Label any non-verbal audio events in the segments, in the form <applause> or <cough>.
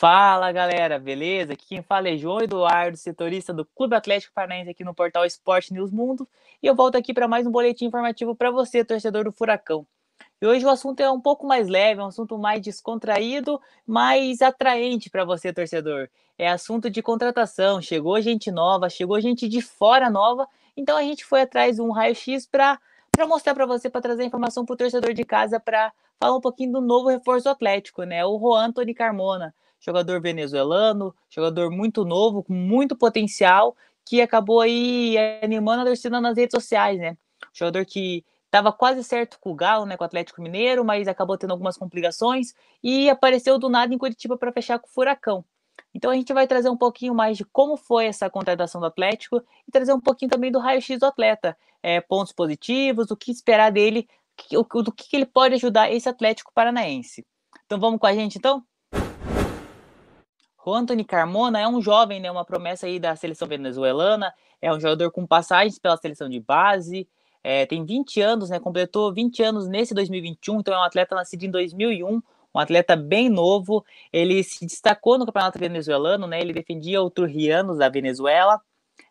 Fala galera, beleza? Aqui quem fala é João Eduardo, setorista do Clube Atlético Paranaense aqui no portal Esporte News Mundo e eu volto aqui para mais um boletim informativo para você, torcedor do Furacão. E hoje o assunto é um pouco mais leve, é um assunto mais descontraído, mais atraente para você, torcedor. É assunto de contratação, chegou gente nova, chegou gente de fora nova, então a gente foi atrás de um raio-x para para mostrar para você, para trazer informação para o torcedor de casa, para falar um pouquinho do novo reforço atlético, né? O Juan Antony Carmona jogador venezuelano, jogador muito novo, com muito potencial, que acabou aí animando a torcida nas redes sociais, né? Jogador que estava quase certo com o Galo, né, com o Atlético Mineiro, mas acabou tendo algumas complicações e apareceu do nada em Curitiba para fechar com o Furacão. Então a gente vai trazer um pouquinho mais de como foi essa contratação do Atlético e trazer um pouquinho também do raio-x do atleta, é, pontos positivos, o que esperar dele, o, do que ele pode ajudar esse Atlético Paranaense. Então vamos com a gente então? O Anthony Carmona é um jovem, né, uma promessa aí da seleção venezuelana, é um jogador com passagens pela seleção de base, é, tem 20 anos, né, completou 20 anos nesse 2021, então é um atleta nascido em 2001, um atleta bem novo, ele se destacou no campeonato venezuelano, né, ele defendia o Turrianos da Venezuela,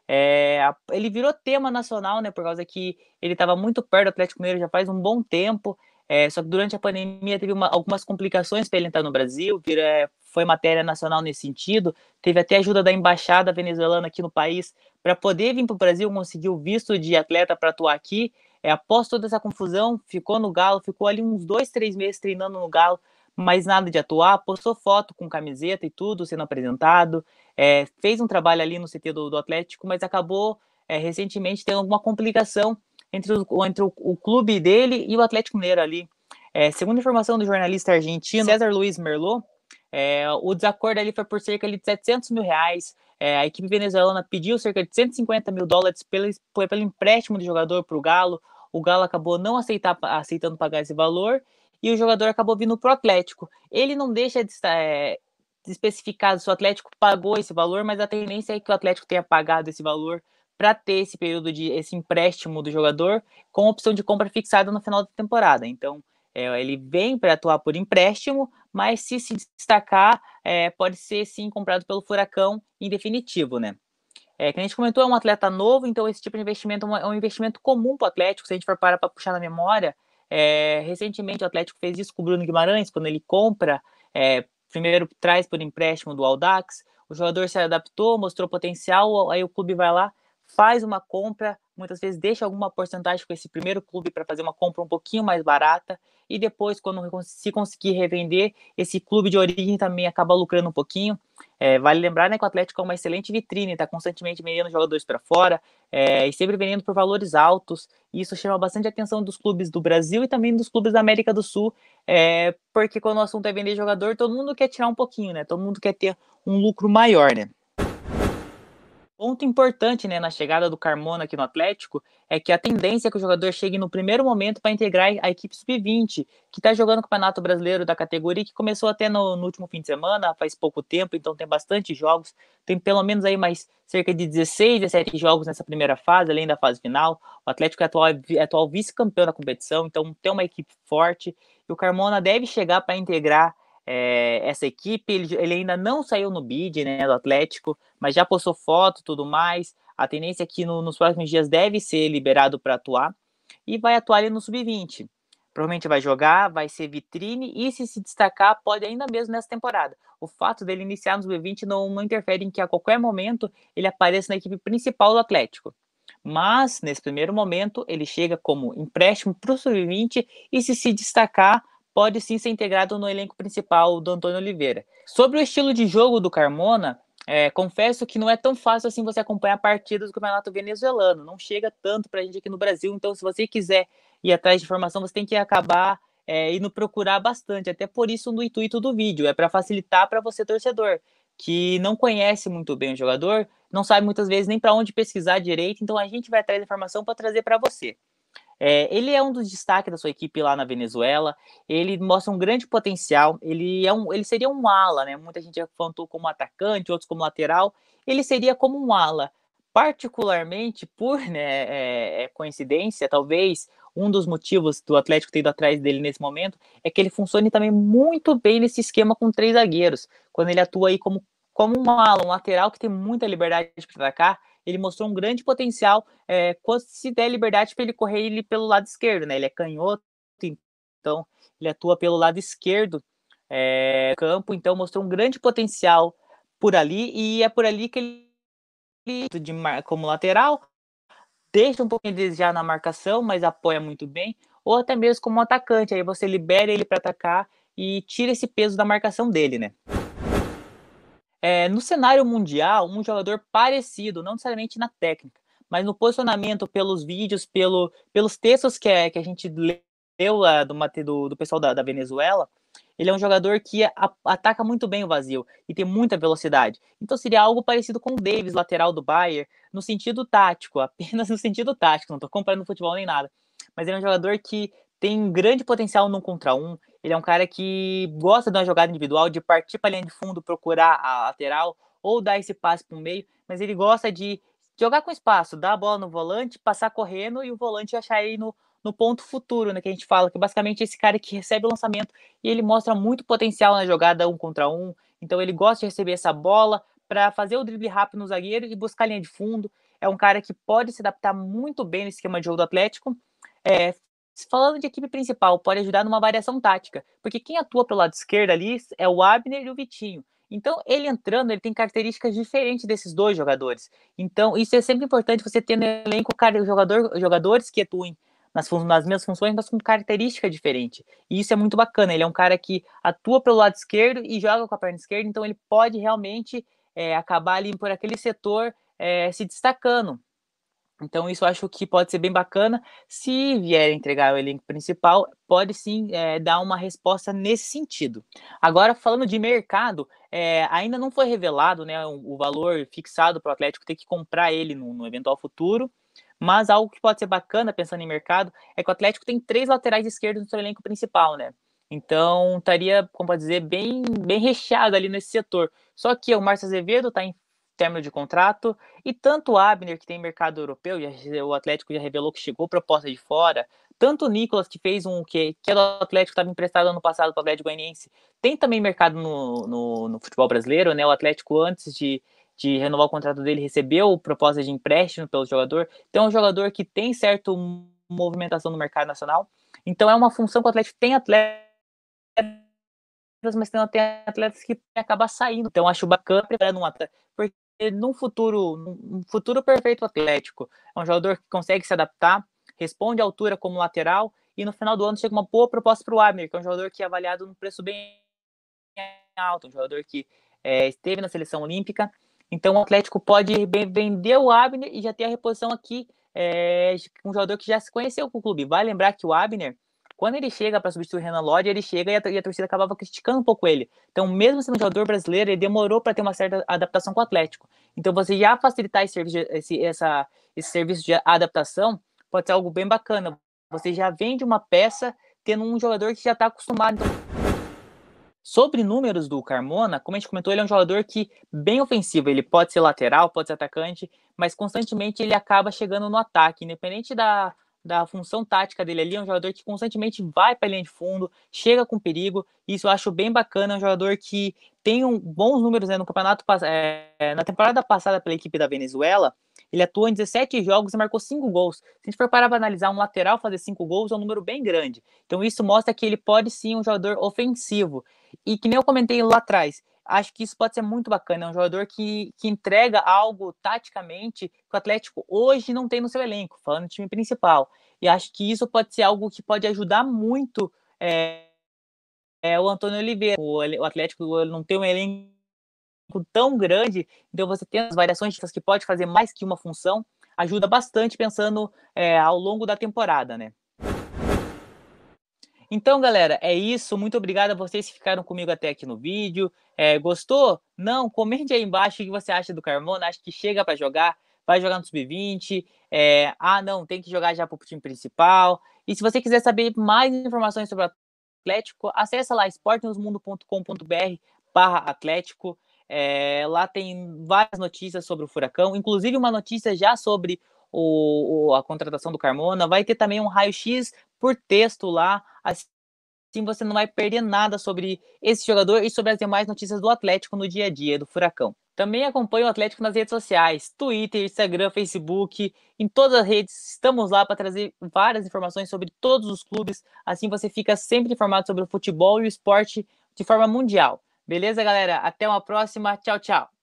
é, ele virou tema nacional, né, por causa que ele estava muito perto do Atlético Mineiro já faz um bom tempo, é, só que durante a pandemia teve uma, algumas complicações para ele entrar no Brasil, é, foi matéria nacional nesse sentido. Teve até ajuda da embaixada venezuelana aqui no país para poder vir para o Brasil, conseguir o visto de atleta para atuar aqui. É, após toda essa confusão, ficou no Galo, ficou ali uns dois, três meses treinando no Galo, mas nada de atuar. Postou foto com camiseta e tudo sendo apresentado. É, fez um trabalho ali no CT do, do Atlético, mas acabou é, recentemente tendo alguma complicação entre o, entre o, o clube dele e o Atlético Mineiro ali. É, segundo informação do jornalista argentino César Luiz Merlot, é, o desacordo ali foi por cerca de 700 mil reais. É, a equipe venezuelana pediu cerca de 150 mil dólares pelo, pelo empréstimo do jogador para o Galo. O Galo acabou não aceitar, aceitando pagar esse valor e o jogador acabou vindo para o Atlético. Ele não deixa de, é, Especificado se o Atlético pagou esse valor, mas a tendência é que o Atlético tenha pagado esse valor para ter esse período de esse empréstimo do jogador com opção de compra fixada no final da temporada. Então, é, ele vem para atuar por empréstimo, mas se se destacar, é, pode ser sim comprado pelo Furacão em definitivo, né? É, que a gente comentou, é um atleta novo, então esse tipo de investimento é, é um investimento comum para o Atlético. Se a gente for parar para puxar na memória, é, recentemente o Atlético fez isso com o Bruno Guimarães, quando ele compra, é, primeiro traz por empréstimo do Aldax, o jogador se adaptou, mostrou potencial, aí o clube vai lá faz uma compra, muitas vezes deixa alguma porcentagem com esse primeiro clube para fazer uma compra um pouquinho mais barata e depois, quando se conseguir revender, esse clube de origem também acaba lucrando um pouquinho. É, vale lembrar né, que o Atlético é uma excelente vitrine, está constantemente vendendo jogadores para fora é, e sempre vendendo por valores altos. E isso chama bastante a atenção dos clubes do Brasil e também dos clubes da América do Sul, é, porque quando o assunto é vender jogador, todo mundo quer tirar um pouquinho, né? Todo mundo quer ter um lucro maior, né? Ponto importante né, na chegada do Carmona aqui no Atlético é que a tendência é que o jogador chegue no primeiro momento para integrar a equipe sub-20, que está jogando o Campeonato Brasileiro da categoria, que começou até no, no, último fim de semana, faz pouco tempo, então tem bastante jogos, tem pelo menos aí mais cerca de 16, 17 jogos nessa primeira fase, além da fase final. O Atlético é atual, é atual vice-campeão da competição, então tem uma equipe forte, e o Carmona deve chegar para integrar é, essa equipe. Ele, ele, ainda não saiu no bid né, do Atlético, mas já postou foto tudo mais. A tendência é que no, nos próximos dias deve ser liberado para atuar e vai atuar ali no sub-20. Provavelmente vai jogar, vai ser vitrine e se se destacar pode ainda mesmo nessa temporada. O fato dele iniciar no sub-20 não, não interfere em que a qualquer momento ele apareça na equipe principal do Atlético mas nesse primeiro momento ele chega como empréstimo para o sub-20 e se se destacar pode sim ser integrado no elenco principal do Antônio Oliveira. Sobre o estilo de jogo do Carmona, é, confesso que não é tão fácil assim você acompanhar partidas do Campeonato Venezuelano. Não chega tanto para a gente aqui no Brasil. Então, se você quiser ir atrás de informação, você tem que acabar é, indo procurar bastante. Até por isso, no intuito do vídeo, é para facilitar para você, torcedor, que não conhece muito bem o jogador, não sabe muitas vezes nem para onde pesquisar direito. Então, a gente vai atrás de informação para trazer para você. É, ele é um dos destaques da sua equipe lá na Venezuela. Ele mostra um grande potencial. Ele é um, ele seria um ala, né? Muita gente apontou como atacante, outros como lateral. Ele seria como um ala. Particularmente por né, é, é, coincidência, talvez um dos motivos do Atlético ter ido atrás dele nesse momento é que ele funcione também muito bem nesse esquema com três zagueiros, quando ele atua aí como, como um ala, um lateral que tem muita liberdade para atacar ele mostrou um grande potencial é, quando se der liberdade para ele correr ele pelo lado esquerdo, né? Ele é canhoto, então ele atua pelo lado esquerdo é, campo, então mostrou um grande potencial por ali e é por ali que ele de, como lateral deixa um pouquinho de desejar na marcação, mas apoia muito bem, ou até mesmo como atacante, aí você libera ele para atacar e tira esse peso da marcação dele, né? É, no cenário mundial, um jogador parecido, não necessariamente na técnica, mas no posicionamento, pelos vídeos, pelo, pelos textos que, é, que a gente leu lá do, do, do pessoal da, da Venezuela, ele é um jogador que a, ataca muito bem o vazio e tem muita velocidade. Então seria algo parecido com o Davis, lateral do Bayern, no sentido tático, <laughs> apenas no sentido tático, não estou comparando futebol nem nada. Mas ele é um jogador que tem um grande potencial no contra um, ele é um cara que gosta de uma jogada individual, de partir para a linha de fundo, procurar a lateral ou dar esse passe para o meio, mas ele gosta de jogar com espaço, dar a bola no volante, passar correndo e o volante achar ele no, no ponto futuro, né, que a gente fala, que é basicamente é esse cara que recebe o lançamento e ele mostra muito potencial na jogada um contra um, então ele gosta de receber essa bola para fazer o drible rápido no zagueiro e buscar a linha de fundo. É um cara que pode se adaptar muito bem no esquema de jogo do Atlético. É, Falando de equipe principal, pode ajudar numa variação tática, porque quem atua pelo lado esquerdo ali é o Abner e o Vitinho. Então, ele entrando, ele tem características diferentes desses dois jogadores. Então, isso é sempre importante você ter no elenco jogador, jogadores que atuem nas, nas mesmas funções, mas com característica diferente. E isso é muito bacana. Ele é um cara que atua pelo lado esquerdo e joga com a perna esquerda, então ele pode realmente é, acabar ali por aquele setor é, se destacando. Então, isso eu acho que pode ser bem bacana. Se vier entregar o elenco principal, pode sim é, dar uma resposta nesse sentido. Agora, falando de mercado, é, ainda não foi revelado né, o, o valor fixado para o Atlético ter que comprar ele no, no eventual futuro. Mas algo que pode ser bacana, pensando em mercado, é que o Atlético tem três laterais esquerdos no seu elenco principal, né? Então, estaria, como pode dizer, bem, bem recheado ali nesse setor. Só que o Márcio Azevedo está em término de contrato. E tanto o Abner, que tem mercado europeu, já, o Atlético já revelou que chegou proposta de fora, tanto o Nicolas, que fez um que, que é do Atlético, estava emprestado ano passado para o Atlético Goianiense, tem também mercado no, no, no, futebol brasileiro, né? O Atlético, antes de, de renovar o contrato dele, recebeu proposta de empréstimo pelo jogador. Então, é um jogador que tem certa movimentação no mercado nacional. Então, é uma função que o Atlético tem atletas mas tem atletas que acabar saindo. Então acho bacana preparando um atleta, porque num futuro, num futuro perfeito atlético. É um jogador que consegue se adaptar, responde à altura como lateral e no final do ano chega uma boa proposta para o Abner, que é um jogador que é avaliado num preço bem alto, um jogador que é, esteve na seleção olímpica. Então o Atlético pode vender o Abner e já ter a reposição aqui, é, um jogador que já se conheceu com o clube. Vai vale lembrar que o Abner quando ele chega para substituir o Renan Lodge, ele chega e a, e a, torcida acabava criticando um pouco ele. Então, mesmo sendo um jogador brasileiro, ele demorou para ter uma certa adaptação com o Atlético. Então, você já facilitar esse serviço, esse, essa, esse serviço de adaptação pode ser algo bem bacana. Você já vende uma peça tendo um jogador que já está acostumado. Então, sobre números do Carmona, como a gente comentou, ele é um jogador que bem ofensivo, ele pode ser lateral, pode ser atacante, mas constantemente ele acaba chegando no ataque, independente da da função tática dele ali, é um jogador que constantemente vai para a linha de fundo, chega com perigo, isso eu acho bem bacana, é um jogador que tem um, bons números né, no campeonato, é, na temporada passada pela equipe da Venezuela, ele atuou em 17 jogos e marcou 5 gols. Se a gente for parar para analisar um lateral fazer 5 gols, é um número bem grande. Então isso mostra que ele pode sim um jogador ofensivo. E que nem eu comentei lá atrás, acho que isso pode ser muito bacana. É um jogador que, que entrega algo taticamente que o Atlético hoje não tem no seu elenco, falando do time principal. E acho que isso pode ser algo que pode ajudar muito é, é, o Antônio Oliveira. O, o Atlético não tem um elenco tão grande, então você tem as variações que pode fazer mais que uma função, ajuda bastante pensando é, ao longo da temporada, né? Então, galera, é isso. Muito obrigado a vocês que ficaram comigo até aqui no vídeo. É, gostou? Não? Comente aí embaixo o que você acha do Carmona. Acho que chega para jogar. Vai jogar no Sub-20. É, ah, não, tem que jogar já para o time principal. E se você quiser saber mais informações sobre o Atlético, acessa lá esportnosmundo.com.br barra Atlético. É, lá tem várias notícias sobre o Furacão, inclusive uma notícia já sobre o, o, a contratação do Carmona, vai ter também um raio-x por texto lá, assim você não vai perder nada sobre esse jogador e sobre as demais notícias do Atlético no dia a dia do Furacão. Também acompanhe o Atlético nas redes sociais, Twitter, Instagram, Facebook, em todas as redes. Estamos lá para trazer várias informações sobre todos os clubes. Assim você fica sempre informado sobre o futebol e o esporte de forma mundial. Beleza, galera? Até uma próxima. Tchau, tchau.